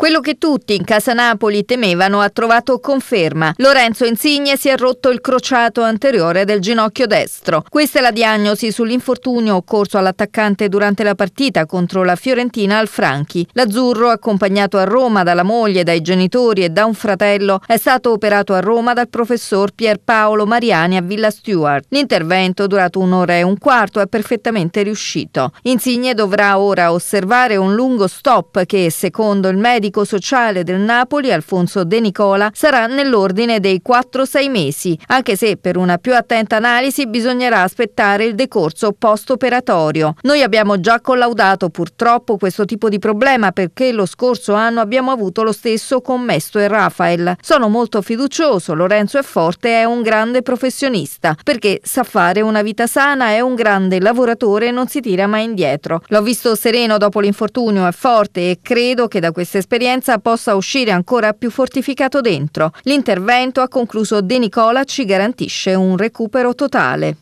Quello che tutti in casa Napoli temevano ha trovato conferma. Lorenzo Insigne si è rotto il crociato anteriore del ginocchio destro. Questa è la diagnosi sull'infortunio occorso all'attaccante durante la partita contro la Fiorentina al Franchi. L'azzurro, accompagnato a Roma dalla moglie, dai genitori e da un fratello, è stato operato a Roma dal professor Pierpaolo Mariani a Villa Stewart. L'intervento, durato un'ora e un quarto, è perfettamente riuscito. Insigne dovrà ora osservare un lungo stop che, secondo il medico, medico sociale del Napoli, Alfonso De Nicola, sarà nell'ordine dei 4-6 mesi, anche se per una più attenta analisi bisognerà aspettare il decorso post-operatorio. Noi abbiamo già collaudato purtroppo questo tipo di problema perché lo scorso anno abbiamo avuto lo stesso con Mesto e Rafael. Sono molto fiducioso, Lorenzo è forte, è un grande professionista, perché sa fare una vita sana, è un grande lavoratore e non si tira mai indietro. L'ho visto sereno dopo l'infortunio, è forte e credo che da questa esperienza esperienza possa uscire ancora più fortificato dentro. L'intervento, ha concluso De Nicola, ci garantisce un recupero totale.